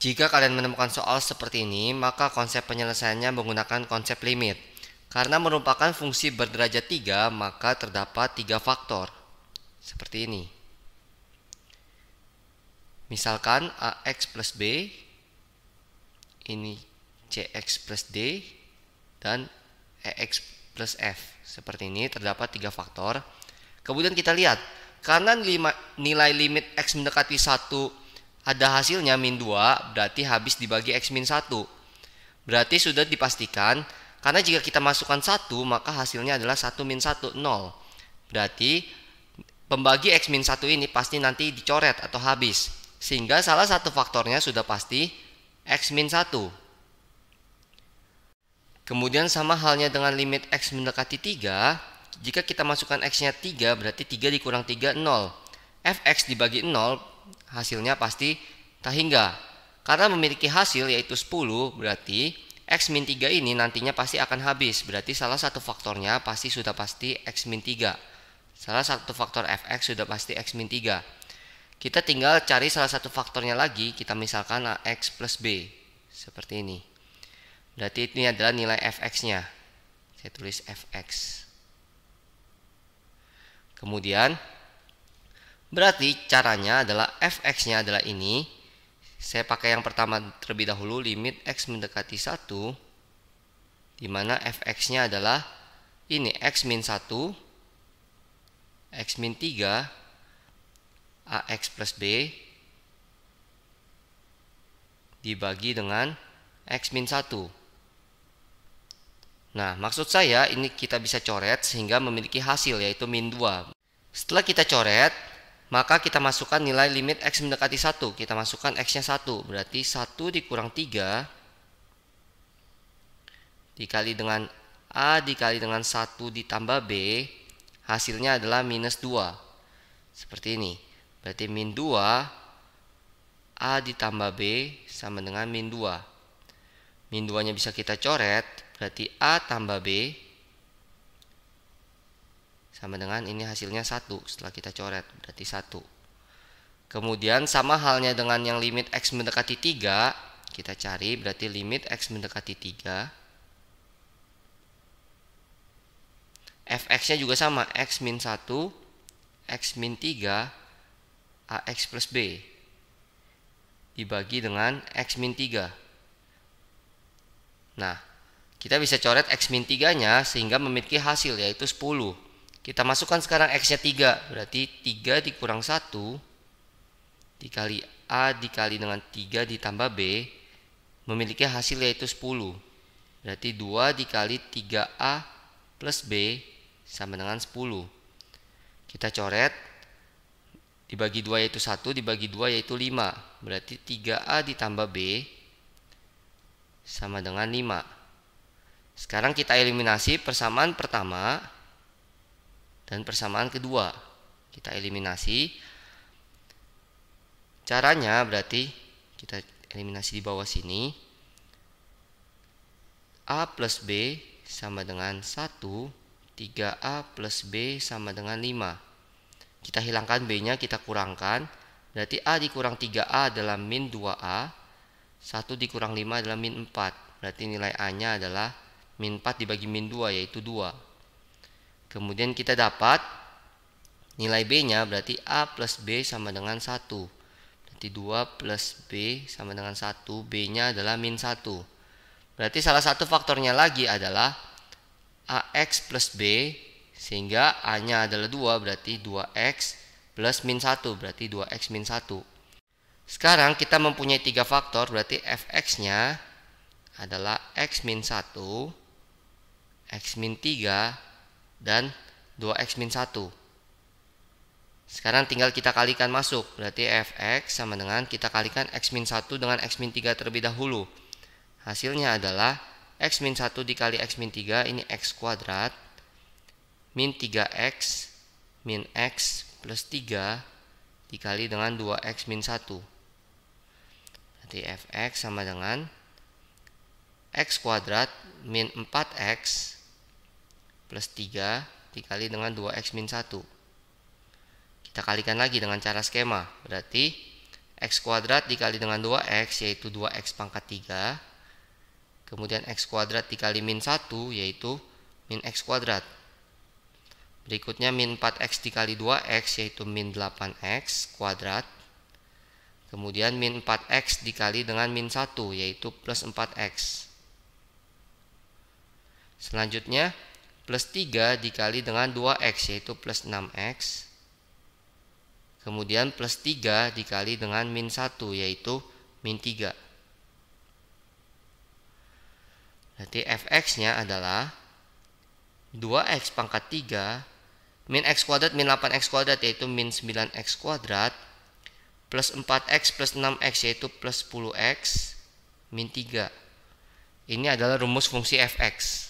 Jika kalian menemukan soal seperti ini, maka konsep penyelesaiannya menggunakan konsep limit. Karena merupakan fungsi berderajat 3, maka terdapat tiga faktor. Seperti ini. Misalkan AX plus B, ini CX plus D, dan EX plus F. Seperti ini, terdapat tiga faktor. Kemudian kita lihat, karena nilai limit X mendekati 1 ada hasilnya min 2 berarti habis dibagi x min 1. Berarti sudah dipastikan karena jika kita masukkan 1 maka hasilnya adalah 1 min 1 0. Berarti pembagi x min 1 ini pasti nanti dicoret atau habis. Sehingga salah satu faktornya sudah pasti x min 1. Kemudian sama halnya dengan limit x mendekati 3, jika kita masukkan x-nya 3 berarti 3 dikurang 3 0. fx dibagi 0 hasilnya pasti tak hingga. Karena memiliki hasil yaitu 10 berarti X min 3 ini nantinya pasti akan habis. Berarti salah satu faktornya pasti sudah pasti X min 3. Salah satu faktor Fx sudah pasti X min 3. Kita tinggal cari salah satu faktornya lagi. Kita misalkan X plus B. Seperti ini. Berarti ini adalah nilai Fx-nya. Saya tulis Fx. Kemudian Berarti caranya adalah fx-nya adalah ini. Saya pakai yang pertama terlebih dahulu limit x mendekati 1 di mana fx-nya adalah ini x min 1 x min 3 ax plus b dibagi dengan x min 1. Nah, maksud saya ini kita bisa coret sehingga memiliki hasil yaitu min 2. Setelah kita coret, maka kita masukkan nilai limit X mendekati 1. Kita masukkan X-nya 1. Berarti 1 dikurang 3 dikali dengan A dikali dengan 1 ditambah B. Hasilnya adalah minus 2. Seperti ini. Berarti min 2 A ditambah B sama dengan min 2. Min 2-nya bisa kita coret. Berarti A tambah B sama dengan ini hasilnya satu setelah kita coret berarti satu kemudian sama halnya dengan yang limit x mendekati tiga kita cari berarti limit x mendekati tiga fx nya juga sama x min satu x min tiga ax plus b dibagi dengan x min tiga. nah kita bisa coret x min tiganya sehingga memiliki hasil yaitu 10 kita masukkan sekarang X-nya 3. Berarti 3 dikurang 1 dikali A dikali dengan 3 ditambah B memiliki hasil yaitu 10. Berarti 2 dikali 3A plus B sama dengan 10. Kita coret. Dibagi 2 yaitu 1, dibagi 2 yaitu 5. Berarti 3A ditambah B sama dengan 5. Sekarang kita eliminasi persamaan pertama dan persamaan kedua kita eliminasi caranya berarti kita eliminasi di bawah sini A plus B sama dengan 1 3A plus B sama dengan 5 kita hilangkan B nya kita kurangkan berarti A dikurang 3A adalah min 2A 1 dikurang 5 adalah min 4 berarti nilai A nya adalah min 4 dibagi min 2 yaitu 2 Kemudian kita dapat nilai B-nya berarti A plus B sama dengan 1. Berarti 2 plus B sama dengan 1. B-nya adalah min 1. Berarti salah satu faktornya lagi adalah AX plus B sehingga A-nya adalah 2 berarti 2X plus min 1 berarti 2X min 1. Sekarang kita mempunyai tiga faktor berarti Fx-nya adalah X min 1, X min 3, dan 2x min 1. Sekarang tinggal kita kalikan masuk. Berarti fx sama dengan kita kalikan x min 1 dengan x min 3 terlebih dahulu. Hasilnya adalah x min 1 dikali x min 3 ini x kuadrat min 3x min x plus 3 dikali dengan 2x min 1. Berarti fx sama dengan x kuadrat min 4x plus 3 dikali dengan 2x min 1. Kita kalikan lagi dengan cara skema. Berarti x kuadrat dikali dengan 2x yaitu 2x pangkat 3. Kemudian x kuadrat dikali min 1 yaitu min x kuadrat. Berikutnya min 4x dikali 2x yaitu min 8x kuadrat. Kemudian min 4x dikali dengan min 1 yaitu plus 4x. Selanjutnya plus 3 dikali dengan 2x yaitu plus 6x kemudian plus 3 dikali dengan min 1 yaitu min 3 berarti fx nya adalah 2x pangkat 3 min x kuadrat min 8x kuadrat yaitu min 9x kuadrat plus 4x plus 6x yaitu plus 10x min 3 ini adalah rumus fungsi fx